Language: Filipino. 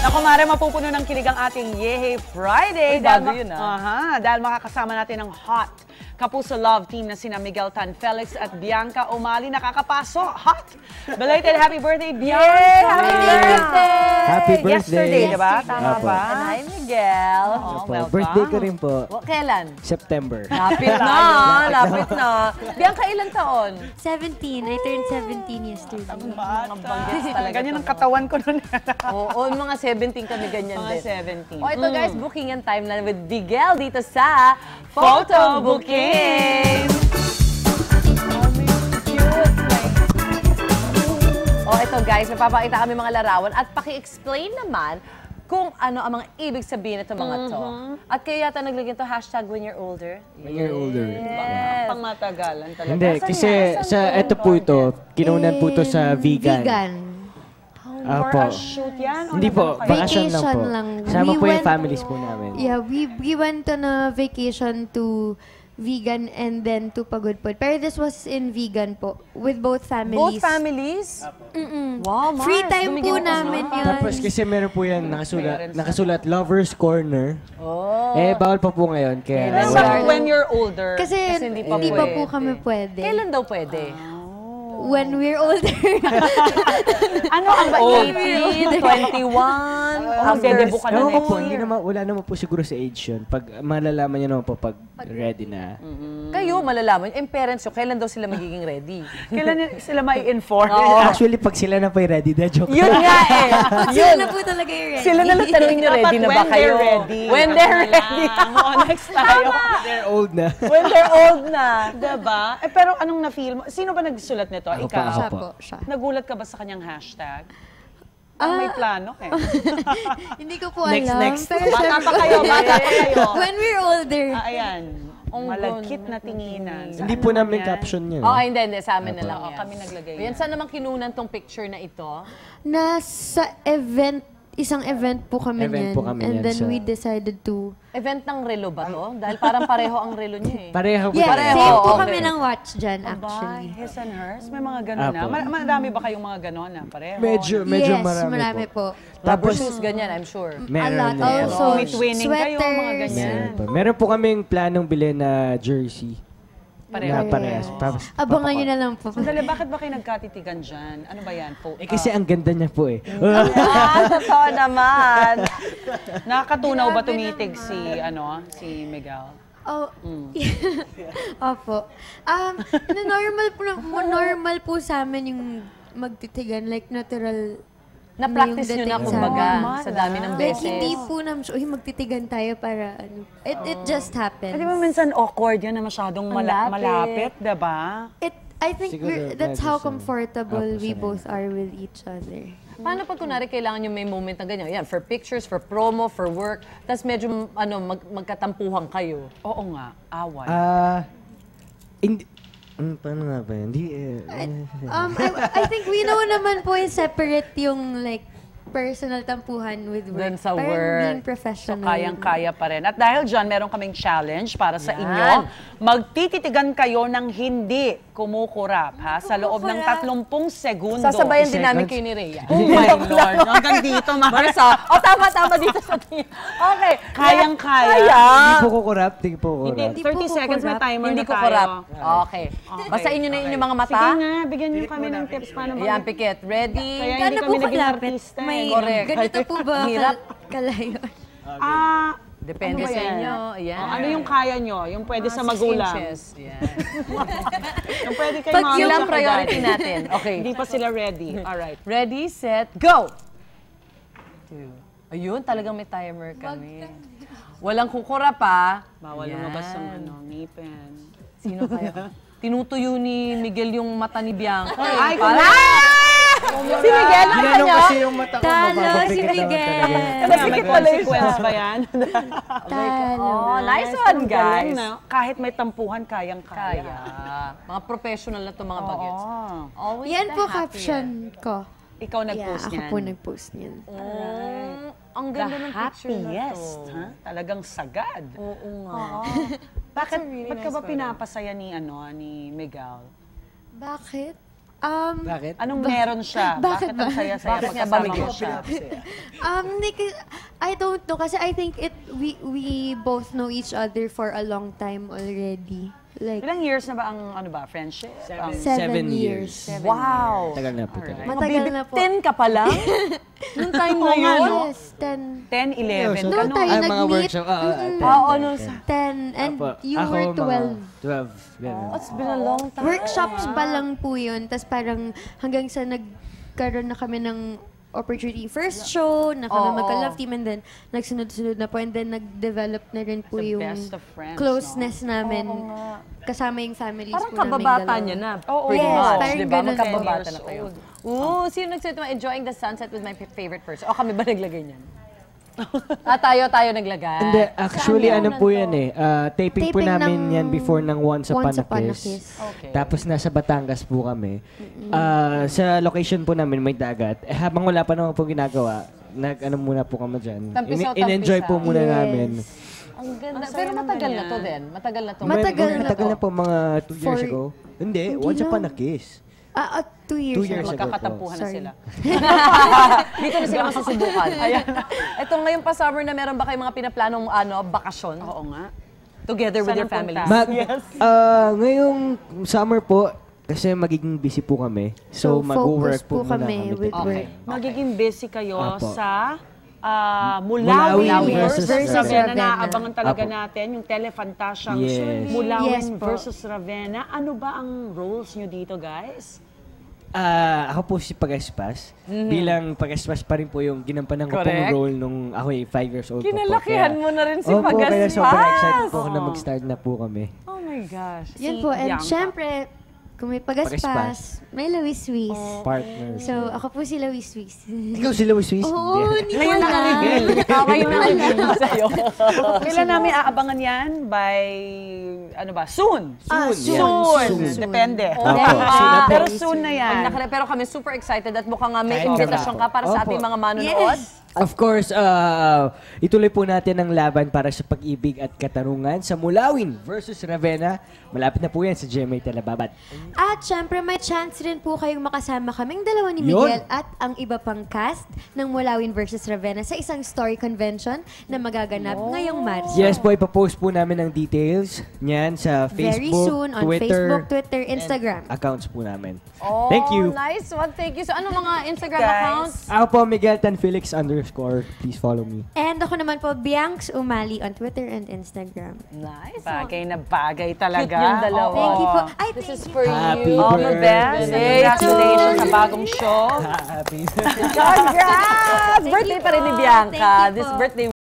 Naku, Mare, mapupuno ng kilig ang ating Yehe Friday. Uy, dahil, bago yun, ah. Uh -huh, dahil makakasama natin ang hot Kapuso Love Team na sina Miguel Tan Felix at Bianca Umali. Nakakapaso, hot! Belated happy birthday, Bianca! Yay! Happy birthday! Happy birthday. Yesterday, di ba? Tama Apo. ba? And I'm Miguel. Oh, Apo. welcome. Birthday ko rin po. Wa- Kailan? September. Lapit na, lapit na. Bianca, ilang taon? 17. I turned 17 yesterday. Bata. Ganyan ang katawan ko noon. Oo, mga 17 kami ganyan Mga din. 17. Oh, ito mm. guys, booking and time na with Miguel dito sa Photo Booking! guys, napapakita kami mga larawan at paki-explain naman kung ano ang mga ibig sabihin nito mga to. Mm-hmm. At kaya yata naglagay ito, hashtag when you're older. When you're older. Yes. Diba? Pang talaga. Hindi, kasi yan? sa ito po ito, kinunan po ito sa vegan. Vegan. Ah, po. shoot yan? Hindi po, ano vacation lang po. lang. Kasama we po yung families po namin. Yeah, we, we went on a vacation to vegan and then to Tupagudpud. Pero this was in vegan po, with both families. Both families? Mm-mm. Wow, Mars, Free time po namin yun. Tapos kasi meron po yan nakasulat, nakasulat Lover's Corner. Oh. Eh, bawal pa po ngayon. Kaya, Kailan daw well, when you're older? Kasi, kasi hindi, pa, hindi pa po kami pwede. Kailan daw pwede? Oh. When we're older. ano ang ba? 18? 21? ang dede buka na next year. Hindi naman, wala naman po siguro sa age yun. Pag malalaman niya naman po pag ready na. Mm-hmm. Kayo, malalaman. And parents nyo, kailan daw sila magiging ready? Kailan sila may inform? Actually, pag sila na po ready, na joke. Yun nga eh. Pag sila na po talaga ready. Sila na lang tanong niyo ready na ba kayo? When they're ready. When next tayo. they're old na. When they're old na. Diba? Eh, pero anong na-feel mo? Sino ba nagsulat nito? Ikaw? Siya po. Nagulat ka ba sa kanyang hashtag? Ah, may plano eh. Hindi ko po next, alam. Next, next. Bata pa kayo, bata pa kayo. When we're older. Ah, ayan. Oh, Malagkit na tinginan. Hindi po namin caption niya. Oo, oh, hindi, hindi. Sa amin ano na lang. Oh, kami naglagay yan. Saan naman kinunan tong picture na ito? Nasa event isang event po kami event niyan. Po kami and yan, then so. we decided to... Event ng relo ba to? Dahil parang pareho ang relo niya eh. Pareho po. Yeah, pareho. same po okay. ng watch dyan actually. Ba, his and hers? May mga ganun ah, na? Marami ba kayong mga ganun na? Pareho? Medyo, medyo yes, marami, marami po. po. Tapos, shoes, ganyan, I'm sure. Mm, meron A lot. Also, oh, may twinning sweaters. kayo, mga ganyan. Meron po. meron po kaming planong bilhin na jersey. Pareho. Yeah, parehas. Papas, Abangan nyo na lang po. Sandali, bakit ba kayo nagkatitigan dyan? Ano ba yan? Po, Eh kasi ang ganda niya po eh. Ah, totoo naman. Nakakatunaw ba tumitig si, ano, si Miguel? Oh, hmm. opo. Um, na normal po, normal po sa amin yung magtitigan, like natural na-practice nyo na, kumbaga, sa, sa dami ng beses. Ah. Like, hindi po namin siya, uy, magtitigan tayo para ano. It, it ah. just happens. Di ba minsan awkward yun na masyadong malapit, malapit di ba? It, I think Siguro, that's how comfortable we both are with each other. Paano pag kunwari kailangan nyo may moment na ganyan? Yan, for pictures, for promo, for work. Tapos medyo ano, mag, magkatampuhan kayo. Oo nga, away. Ah, uh, Mm, paano nga ba yun? Di, eh, I, eh, eh. um, I, I think, we know naman po, eh, separate yung like personal tampuhan with work. Dun sa work. being professional. So, kayang-kaya pa rin. At dahil dyan, meron kaming challenge para sa Yan. inyo. Magtititigan kayo ng hindi kumukurap, ha? Sa loob ng 30 segundo. Sasabayan din namin kayo ni Rhea. Oh my Lord. Hanggang dito, Marisa. o, oh, tama-tama dito sa tingin. Okay. Kayang-kaya. Kaya. Hindi po kukurap, hindi po kukurap. 30 seconds may timer hindi na tayo. Hindi kukurap. Okay. okay. Basahin nyo na inyong mga mata. Sige nga, bigyan niyo kami ng tips paano mag... Yan, Pikit. Ready? Kaya hindi kami naging artista. Eh. May Correct, correct. Ganito po ba Hirap. kalayon? Ah, ah, Depende ano sa inyo. Yan. Oh, ano yung kaya nyo? Yung pwede Mga ah, sa magulang. Yes. yung pwede kayo Pag mga lang priority natin. Okay. Hindi pa sila ready. All right. Ready, set, go! Two. Ayun, talagang may timer kami. Walang kukura pa. Bawal Ayan. lumabas ng ano, ngipin. Sino kaya? Tinutuyo ni Miguel yung mata ni Bianca. Ay, Ay si Miguel, ang kanya? Ginanong kasi yung mata ko, Talo, si Miguel. Masikip pala yung consequence ba yan? Talo. Oh, nice one, guys. Kahit may tampuhan, kayang-kaya. Mga professional na itong mga bagets. Always Yan po caption ko. Ikaw nag-post yeah, niyan? ako po nag-post niyan. Mm, ang ganda ng picture na to. happiest, ha? Talagang sagad. Oo nga. Bakit, really ba't ba pinapasaya ni, ano, ni Miguel? Bakit? Um, Bakit? Anong meron siya? Bakit, Bakit ang saya-saya Bakit niya pagkasama mo siya? um, Nick, I don't know kasi I think it we we both know each other for a long time already. Like, Ilang years na ba ang ano ba, friendship? Seven, um, seven, seven years. Seven wow! Tagal na po. Right. Matagal oh, na po. Ten ka pa lang? Nung time na yun? Yes, ten. Ten, eleven. No, so, no tayo nag-meet. mga workshop. Oo, uh, mm -hmm. ano sa... Ten. And you ako, were twelve. Twelve. Oh, it's been a long time. Workshops pa lang po yun. Tapos parang hanggang sa nagkaroon na kami ng opportunity. First show, na kami Oo. love team and then nagsunod-sunod na po and then nag-develop na rin po yung best of friends, closeness namin. Oo Kasama yung families Parang po namin kababata niya na. Oh, pretty yes, much, parang di ganun. Magkababata na kayo. oh. sino nagsabi Enjoying the sunset with my favorite person. O kami ba naglagay niyan? ah, tayo, tayo naglagay. Hindi, actually, Saan ano po yan eh. Uh, ah, taping, taping po namin yan before ng Once, Once Upon, Upon a Kiss. Okay. Tapos nasa Batangas po kami. mm Uh, sa location po namin, may dagat. Eh, habang wala pa naman po ginagawa, nag-ano muna po kami dyan. in- enjoy po muna yes. namin. Ang ganda. Ang Pero matagal na to din. Matagal na to. Matagal, matagal na, na po. na po, mga two years ago. Hindi, Hindi once lang. upon a kiss. Ah, uh, two years, two years ago. Magkakatapuhan na sila. Dito na sila masasubukan. Ayan. Ito ngayon pa summer na meron ba kayong mga pinaplanong ano, bakasyon? Oo nga. Together Saan with your family. Ma yes. Uh, ngayong summer po, kasi magiging busy po kami. So, so mag-work po, po kami, kami with okay. work. Okay. Magiging busy kayo Apo. sa uh, ah, Mulawin, Mulawin versus, versus Ravenna. Ravenna. Naabangan talaga Apo. natin yung telefantasyang yes. Mulawin yes, versus Ravenna. Ano ba ang roles nyo dito, guys? Uh, ako po si Pagaspas. Mm-hmm. Bilang Pagaspas pa rin po yung ginampanan ko Correct. pong role nung ako ay 5 years old Kinalakihan po. Kinalakihan mo na rin si oh, Pagaspas! Opo, kaya sobrang excited po ako oh. na mag-start na po kami. Oh my gosh. Yan si po, and Bianca. syempre, kung may pagaspas, may Louis Swiss. Oh, Partner. So, ako po si Louis Swiss. Ikaw si Louis Swiss? Oo, hindi ko Ngayon na nakarinig. Kaway yung nakagigil sa'yo. Kailan namin aabangan yan? By, ano ba? Soon! Ah, soon. Soon. Soon. Depende. Opo. Soon ah, Pero soon na yan. pero kami super excited at mukhang nga ah, may Kahit invitation ka para sa ating mga manonood. Yes. Of course, uh, ituloy po natin ang laban para sa pag-ibig at katarungan sa Mulawin versus Ravenna. Malapit na po yan sa GMA Talababat. At syempre, may chance rin po kayong makasama kaming dalawa ni Miguel Yun. at ang iba pang cast ng Mulawin versus Ravenna sa isang story convention na magaganap oh. ngayong March. Yes po, ipapost po namin ang details niyan sa Facebook, Very soon on Twitter, Facebook, Twitter, Instagram. Accounts po namin. Oh, Thank you. Nice one. Thank you. So ano mga Instagram Guys. accounts? Ako po, Miguel Tan Felix under underscore. Please follow me. And ako naman po, Bianx Umali on Twitter and Instagram. Nice. Bagay na bagay talaga. Cute yung dalawa. Oh, thank you po. I This is for Happy you. All the best. Congratulations sa bagong show. Happy. Congrats! birthday pa rin ni Bianca. This birthday